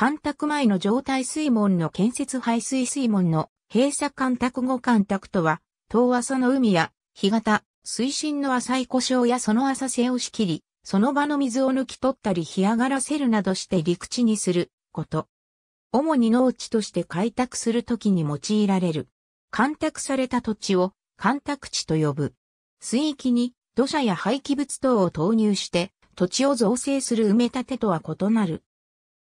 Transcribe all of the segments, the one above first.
干拓前の状態水門の建設排水水門の閉鎖干拓後干拓とは、遠浅の海や、干潟、水深の浅い故障やその浅瀬を仕切り、その場の水を抜き取ったり干上がらせるなどして陸地にすること。主に農地として開拓するときに用いられる。干拓された土地を干拓地と呼ぶ。水域に土砂や廃棄物等を投入して土地を造成する埋め立てとは異なる。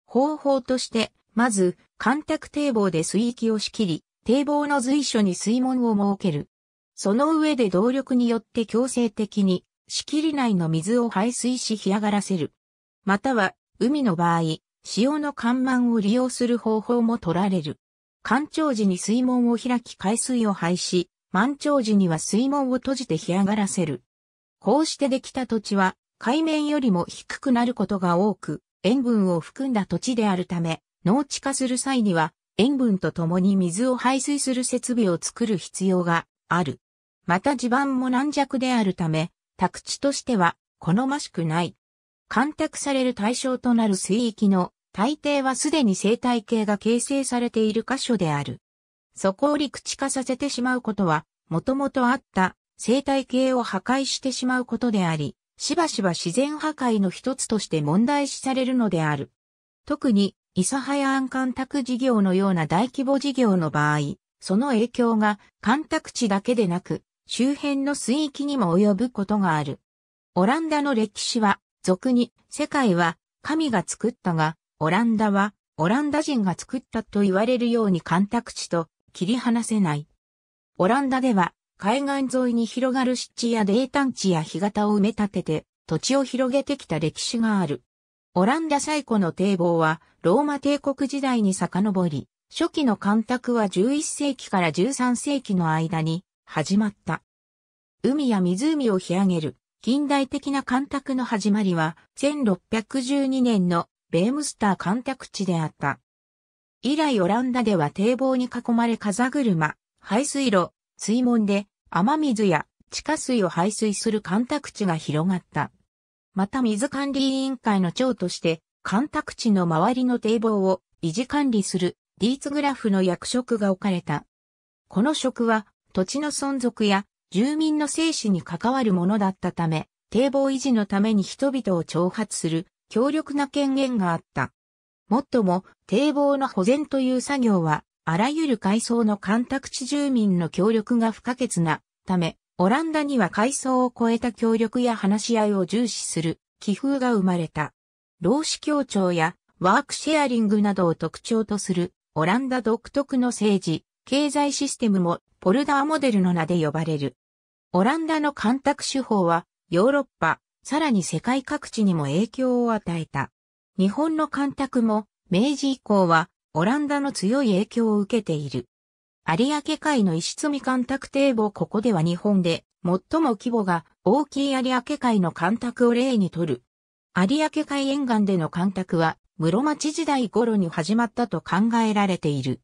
方法として、まず、干拓堤防で水域を仕切り、堤防の随所に水門を設ける。その上で動力によって強制的に、仕切り内の水を排水し干上がらせる。または、海の場合、潮の干満を利用する方法も取られる。干潮時に水門を開き海水を排し、満潮時には水門を閉じて干上がらせる。こうしてできた土地は、海面よりも低くなることが多く、塩分を含んだ土地であるため、農地化する際には、塩分とともに水を排水する設備を作る必要がある。また地盤も軟弱であるため、宅地としては好ましくない。干拓される対象となる水域の大抵はすでに生態系が形成されている箇所である。そこを陸地化させてしまうことは、もともとあった生態系を破壊してしまうことであり、しばしば自然破壊の一つとして問題視されるのである。特に、ヤアン干拓事業のような大規模事業の場合、その影響が干拓地だけでなく、周辺の水域にも及ぶことがある。オランダの歴史は、俗に、世界は神が作ったが、オランダはオランダ人が作ったと言われるように干拓地と切り離せない。オランダでは海岸沿いに広がる湿地や泥炭地や干潟を埋め立てて、土地を広げてきた歴史がある。オランダ最古の堤防は、ローマ帝国時代に遡り、初期の干拓は11世紀から13世紀の間に始まった。海や湖を干上げる近代的な干拓の始まりは1612年のベームスター干拓地であった。以来オランダでは堤防に囲まれ風車、排水路、水門で雨水や地下水を排水する干拓地が広がった。また水管理委員会の長として、干拓地の周りの堤防を維持管理するディーツグラフの役職が置かれた。この職は土地の存続や住民の生死に関わるものだったため、堤防維持のために人々を挑発する強力な権限があった。もっとも堤防の保全という作業はあらゆる階層の干拓地住民の協力が不可欠なため、オランダには階層を超えた協力や話し合いを重視する気風が生まれた。労使協調やワークシェアリングなどを特徴とするオランダ独特の政治、経済システムもポルダーモデルの名で呼ばれる。オランダの干拓手法はヨーロッパ、さらに世界各地にも影響を与えた。日本の干拓も明治以降はオランダの強い影響を受けている。有明海の石積み干拓堤防ここでは日本で最も規模が大きい有明海の干拓を例にとる。有明海沿岸での干拓は室町時代頃に始まったと考えられている。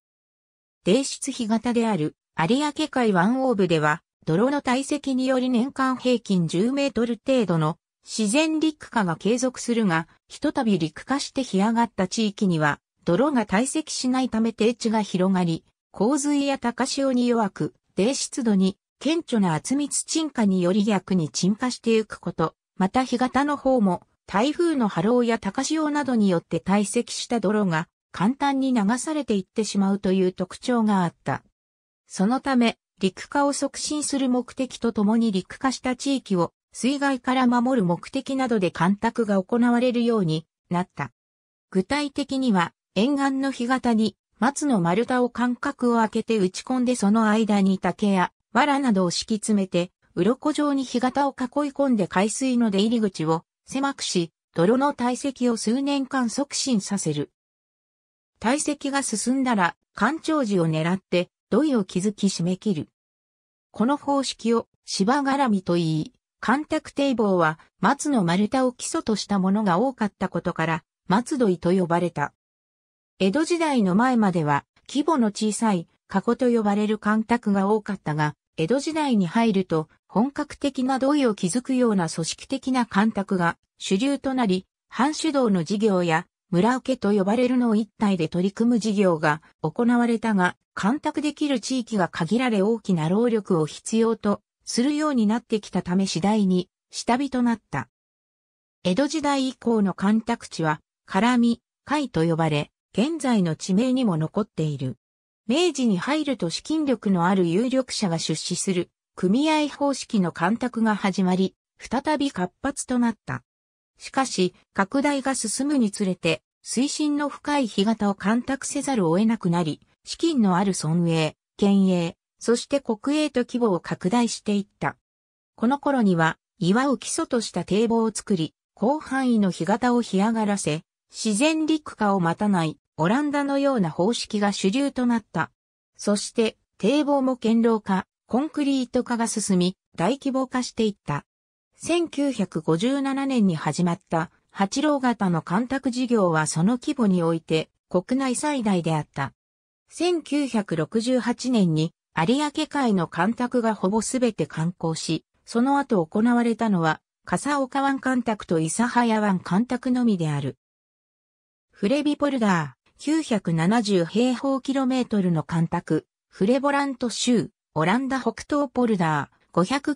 泥質干潟である有明海湾ー部では泥の堆積により年間平均10メートル程度の自然陸化が継続するが、ひとたび陸化して干上がった地域には泥が堆積しないため低地が広がり、洪水や高潮に弱く、低湿度に、顕著な厚密沈下により逆に沈下してゆくこと、また干潟の方も、台風の波浪や高潮などによって堆積した泥が、簡単に流されていってしまうという特徴があった。そのため、陸化を促進する目的とともに陸化した地域を水害から守る目的などで干拓が行われるようになった。具体的には沿岸の干潟に松の丸太を間隔を空けて打ち込んでその間に竹や藁などを敷き詰めて、鱗状に干潟を囲い込んで海水の出入り口を狭くし、泥の堆積を数年間促進させる。堆積が進んだら、干潮時を狙って、土井を築き締め切る。この方式を芝絡みと言い、干拓堤防は松の丸太を基礎としたものが多かったことから、松土井と呼ばれた。江戸時代の前までは規模の小さい過去と呼ばれる干拓が多かったが、江戸時代に入ると本格的な土位を築くような組織的な干拓が主流となり、藩主導の事業や村受けと呼ばれるのを一体で取り組む事業が行われたが、干拓できる地域が限られ大きな労力を必要とするようになってきたため次第に下火となった。江戸時代以降の干拓地は、絡み、貝と呼ばれ、現在の地名にも残っている。明治に入ると資金力のある有力者が出資する組合方式の干拓が始まり、再び活発となった。しかし、拡大が進むにつれて、水深の深い干潟を干拓せざるを得なくなり、資金のある村営、県営、そして国営と規模を拡大していった。この頃には、岩を基礎とした堤防を作り、広範囲の干潟を干上がらせ、自然陸化を待たないオランダのような方式が主流となった。そして、堤防も堅牢化、コンクリート化が進み、大規模化していった。1957年に始まった八郎型の干拓事業はその規模において国内最大であった。1968年に有明海の干拓がほぼすべて観光し、その後行われたのは、笠岡湾干拓と諫早湾干拓のみである。フレビ・ポルダー、970平方キロメートルの干拓、フレボラント州、オランダ北東ポルダー、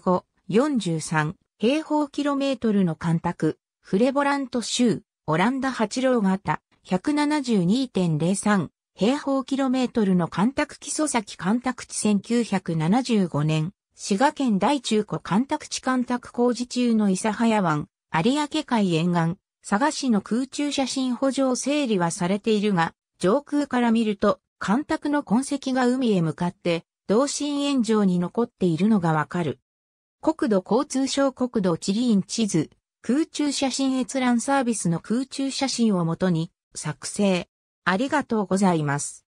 595、43平方キロメートルの干拓、フレボラント州、オランダ八郎型、172.03平方キロメートルの干拓基礎先干拓地1975年、滋賀県大中古干拓地干拓工事中の諫早湾、有明海沿岸、佐賀市の空中写真補助整理はされているが、上空から見ると、干拓の痕跡が海へ向かって、同心円状に残っているのがわかる。国土交通省国土地理院地図、空中写真閲覧サービスの空中写真をもとに作成。ありがとうございます。